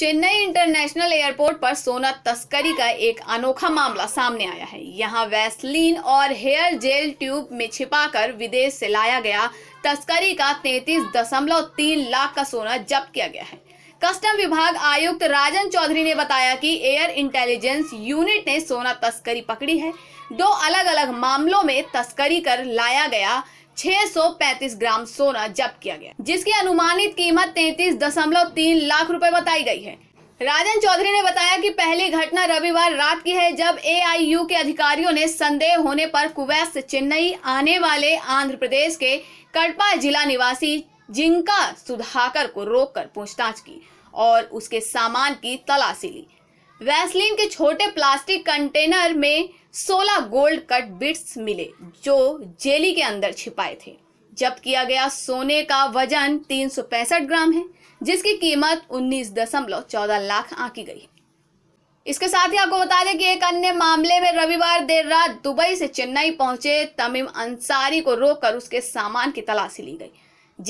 Chennai international airport पर सोना तस्करी का एक अनोखा मामला सामने आया है यहाँ वैसलीन और हेयर जेल ट्यूब में छिपाकर विदेश से लाया गया तस्करी का तैतीस दशमलव तीन लाख का सोना जब्त किया गया है कस्टम विभाग आयुक्त राजन चौधरी ने बताया कि एयर इंटेलिजेंस यूनिट ने सोना तस्करी पकड़ी है दो अलग अलग मामलों में तस्करी कर लाया गया 635 ग्राम सोना जब्त किया गया जिसकी अनुमानित कीमत तैतीस दशमलव तीन लाख रुपए बताई गई है राजन चौधरी ने बताया कि पहली घटना रविवार रात की है जब एआईयू के अधिकारियों ने संदेह होने पर कुवैत से चेन्नई आने वाले आंध्र प्रदेश के कड़पा जिला निवासी जिंका सुधाकर को रोककर पूछताछ की और उसके सामान की तलाशी ली वैसलीन के छोटे प्लास्टिक कंटेनर में 16 गोल्ड कट बिट्स मिले जो जेली के अंदर छिपाए थे जब किया गया सोने का वजन तीन ग्राम है जिसकी कीमत 19.14 लाख आंकी गई इसके साथ ही आपको बता दें कि एक अन्य मामले में रविवार देर रात दुबई से चेन्नई पहुंचे तमीम अंसारी को रोककर उसके सामान की तलाशी ली गई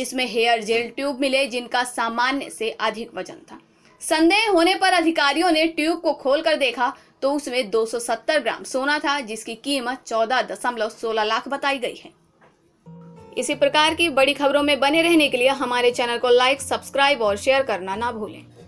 जिसमें हेयर जेल ट्यूब मिले जिनका सामान्य से अधिक वजन था संदेह होने पर अधिकारियों ने ट्यूब को खोलकर देखा तो उसमें 270 ग्राम सोना था जिसकी कीमत चौदह दशमलव सोलह लाख बताई गई है इसी प्रकार की बड़ी खबरों में बने रहने के लिए हमारे चैनल को लाइक सब्सक्राइब और शेयर करना ना भूलें